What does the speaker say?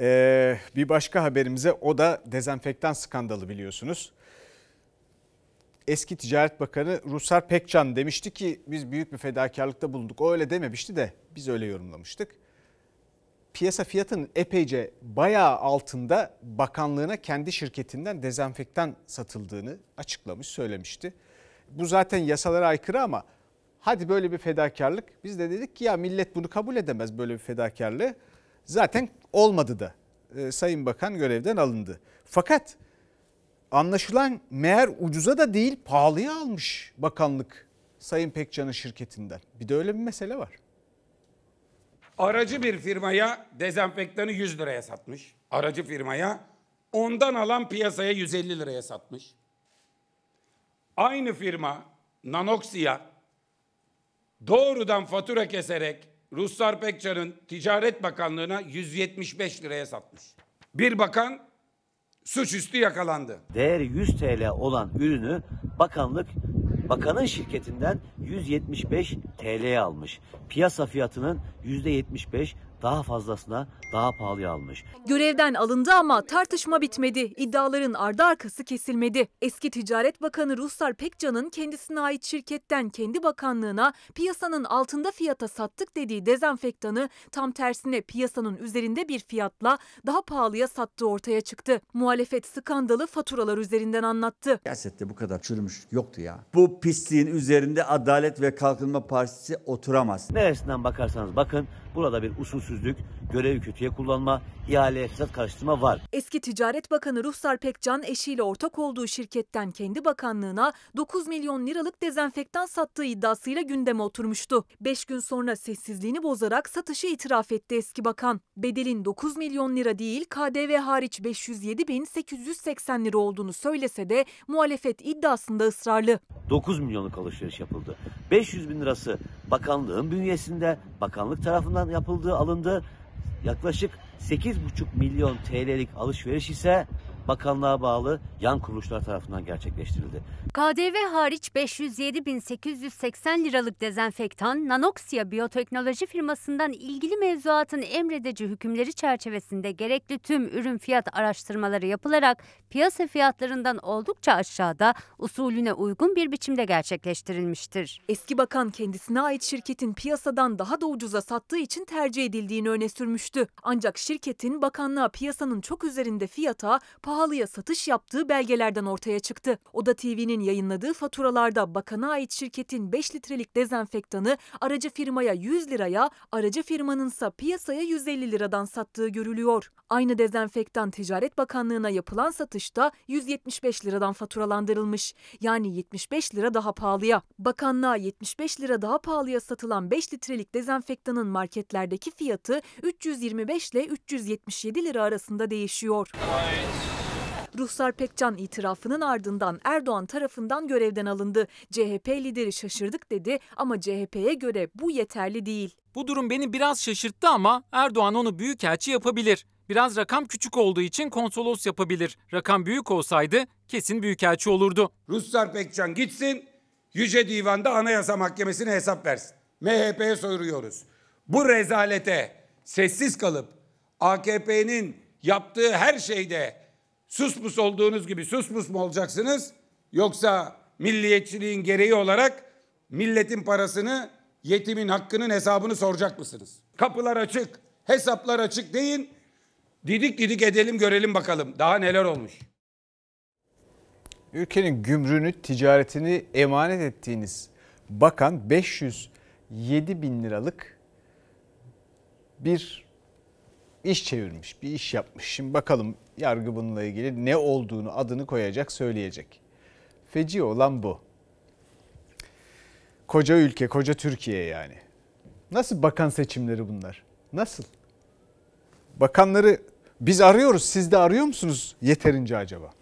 Ee, bir başka haberimize o da dezenfektan skandalı biliyorsunuz. Eski Ticaret Bakanı Ruslar Pekcan demişti ki biz büyük bir fedakarlıkta bulunduk. O öyle dememişti de biz öyle yorumlamıştık. Piyasa fiyatının epeyce bayağı altında bakanlığına kendi şirketinden dezenfektan satıldığını açıklamış söylemişti. Bu zaten yasalara aykırı ama hadi böyle bir fedakarlık. Biz de dedik ki ya millet bunu kabul edemez böyle bir fedakarlığı. Zaten olmadı da. E, Sayın Bakan görevden alındı. Fakat anlaşılan meğer ucuza da değil pahalıya almış bakanlık Sayın Pekcan'ın şirketinden. Bir de öyle bir mesele var. Aracı bir firmaya dezenfektanı 100 liraya satmış. Aracı firmaya ondan alan piyasaya 150 liraya satmış. Aynı firma Nanoxia doğrudan fatura keserek Ruslar Pekcan'ın Ticaret Bakanlığı'na 175 liraya satmış. Bir bakan suçüstü yakalandı. Değeri 100 TL olan ürünü bakanlık bakanın şirketinden 175 TL'ye almış. Piyasa fiyatının %75 daha fazlasına daha pahalıya almış. Görevden alındı ama tartışma bitmedi. İddiaların ardı arkası kesilmedi. Eski Ticaret Bakanı Ruslar Pekcan'ın kendisine ait şirketten kendi bakanlığına piyasanın altında fiyata sattık dediği dezenfektanı tam tersine piyasanın üzerinde bir fiyatla daha pahalıya sattığı ortaya çıktı. Muhalefet skandalı faturalar üzerinden anlattı. Siyasette bu kadar çürümüş yoktu ya. Bu pisliğin üzerinde Adalet ve Kalkınma Partisi oturamaz. Neresinden bakarsanız bakın Burada bir usulsüzlük, görevi kötüye kullanma, ihaleye fırsat karıştırma var. Eski Ticaret Bakanı Ruhsar Pekcan eşiyle ortak olduğu şirketten kendi bakanlığına 9 milyon liralık dezenfektan sattığı iddiasıyla gündeme oturmuştu. 5 gün sonra sessizliğini bozarak satışı itiraf etti eski bakan. Bedelin 9 milyon lira değil KDV hariç 507.880 lira olduğunu söylese de muhalefet iddiasında ısrarlı. 9 milyonluk alışveriş yapıldı. 500 bin lirası bakanlığın bünyesinde, bakanlık tarafından tarafından yapıldığı alındı. Yaklaşık 8,5 milyon TL'lik alışveriş ise bakanlığa bağlı yan kuruluşlar tarafından gerçekleştirildi. KDV hariç 507.880 liralık dezenfektan, Nanoxia biyoteknoloji firmasından ilgili mevzuatın emredici hükümleri çerçevesinde gerekli tüm ürün fiyat araştırmaları yapılarak piyasa fiyatlarından oldukça aşağıda usulüne uygun bir biçimde gerçekleştirilmiştir. Eski bakan kendisine ait şirketin piyasadan daha da ucuza sattığı için tercih edildiğini öne sürmüştü. Ancak şirketin bakanlığa piyasanın çok üzerinde fiyata pahalıya satış yaptığı belgelerden ortaya çıktı. Oda TV'nin yayınladığı faturalarda bakana ait şirketin 5 litrelik dezenfektanı aracı firmaya 100 liraya, aracı firmanınsa piyasaya 150 liradan sattığı görülüyor. Aynı dezenfektan Ticaret Bakanlığı'na yapılan satışta 175 liradan faturalandırılmış. Yani 75 lira daha pahalıya. Bakanlığa 75 lira daha pahalıya satılan 5 litrelik dezenfektanın marketlerdeki fiyatı 325 ile 377 lira arasında değişiyor. Evet. Ruhsar Pekcan itirafının ardından Erdoğan tarafından görevden alındı. CHP lideri şaşırdık dedi ama CHP'ye göre bu yeterli değil. Bu durum beni biraz şaşırttı ama Erdoğan onu büyükelçi yapabilir. Biraz rakam küçük olduğu için konsolos yapabilir. Rakam büyük olsaydı kesin büyükelçi olurdu. Ruslar Pekcan gitsin, Yüce Divan'da Anayasa Mahkemesi'ne hesap versin. MHP'ye soruyoruz. Bu rezalete sessiz kalıp AKP'nin yaptığı her şeyde Suspus olduğunuz gibi suspus mu olacaksınız? Yoksa milliyetçiliğin gereği olarak milletin parasını, yetimin hakkının hesabını soracak mısınız? Kapılar açık, hesaplar açık deyin. Didik didik edelim görelim bakalım daha neler olmuş. Ülkenin gümrüğünü ticaretini emanet ettiğiniz bakan 507 bin liralık bir iş çevirmiş, bir iş yapmış. Şimdi bakalım yargı bununla ilgili ne olduğunu adını koyacak söyleyecek. Feci olan bu. Koca ülke, koca Türkiye yani. Nasıl bakan seçimleri bunlar? Nasıl? Bakanları biz arıyoruz. Siz de arıyor musunuz yeterince acaba?